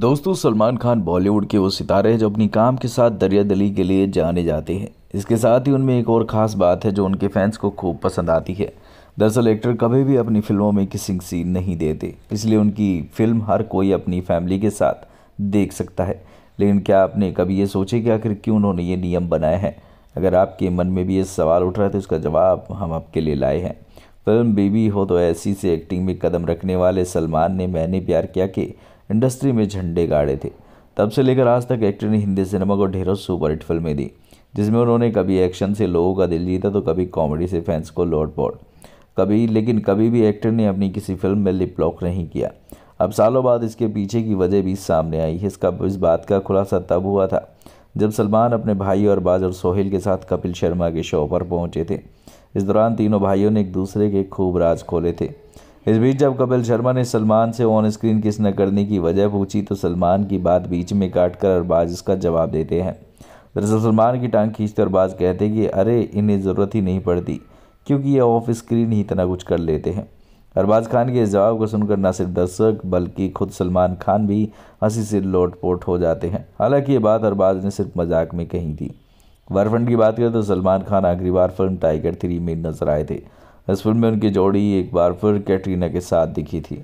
दोस्तों सलमान खान बॉलीवुड के वो सितारे हैं जो अपनी काम के साथ दरिया दली के लिए जाने जाते हैं इसके साथ ही उनमें एक और ख़ास बात है जो उनके फैंस को खूब पसंद आती है दरअसल एक्टर कभी भी अपनी फिल्मों में किसिंग सीन नहीं देते इसलिए उनकी फिल्म हर कोई अपनी फैमिली के साथ देख सकता है लेकिन क्या आपने कभी ये सोचे कि आखिर क्यों उन्होंने ये नियम बनाए हैं अगर आपके मन में भी ये सवाल उठ रहा है तो इसका जवाब हम आपके लिए लाए हैं फिल्म बेबी हो तो ऐसी से एक्टिंग में कदम रखने वाले सलमान ने मैंने प्यार किया कि इंडस्ट्री में झंडे गाड़े थे तब से लेकर आज तक एक्टर ने हिंदी सिनेमा को ढेरों सुपरहिट फिल्में दी जिसमें उन्होंने कभी एक्शन से लोगों का दिल जीता तो कभी कॉमेडी से फैंस को लौट पौट कभी लेकिन कभी भी एक्टर ने अपनी किसी फिल्म में लिप लॉक नहीं किया अब सालों बाद इसके पीछे की वजह भी सामने आई है इसका इस बात का खुलासा तब हुआ था जब सलमान अपने भाई और बाजर सोहेल के साथ कपिल शर्मा के शो पर पहुंचे थे इस दौरान तीनों भाइयों ने एक दूसरे के खूब राज खोले थे इस बीच जब कपिल शर्मा ने सलमान से ऑन स्क्रीन किस न करने की वजह पूछी तो सलमान की बात बीच में काट कर अरबाज इसका जवाब देते हैं दरअसल सलमान की टांग खींचते अरबाज कहते कि अरे इन्हें ज़रूरत ही नहीं पड़ती क्योंकि ये ऑफ स्क्रीन ही इतना कुछ कर लेते हैं अरबाज खान के इस जवाब को सुनकर न सिर्फ दर्शक बल्कि खुद सलमान खान भी हंसी से लोटपोट हो जाते हैं हालांकि ये बात अरबाज ने सिर्फ मजाक में कही थी वर्फंड की बात करें तो सलमान खान आखिरी बार फिल्म टाइगर थ्री में नजर आए थे इस फिल्म में उनकी जोड़ी एक बार फिर कैटरीना के साथ दिखी थी